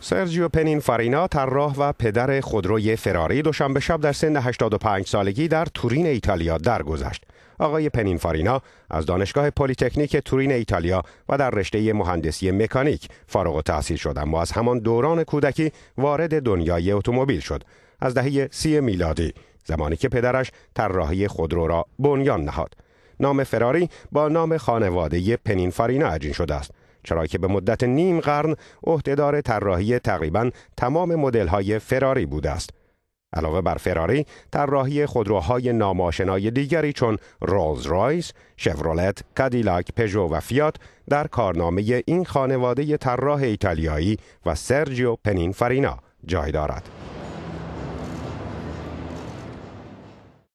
سرجیو فارینا طراح و پدر خودروی فراری دوشنبه شب در سن 85 سالگی در تورین ایتالیا درگذشت. آقای پنین فارینا از دانشگاه پلیتکنیک تورین ایتالیا و در رشته مهندسی مکانیک فارغ التحصیل شد اما از همان دوران کودکی وارد دنیای اتومبیل شد. از دهه سی میلادی زمانی که پدرش طراحی خودرو را بنیان نهاد. نام فراری با نام خانواده فارینا عجین شده است. چرا که به مدت نیم قرن عهدهدار طراحی تقریبا تمام مدل های فراری بوده است. علاوه بر فراری، طراحی خودروهای ناماشنای دیگری چون رولز رایس، شفرولت، کادیلاک، پژو و فیات در کارنامه این خانواده طراح ایتالیایی و سرجیو پنینفرینا جای دارد.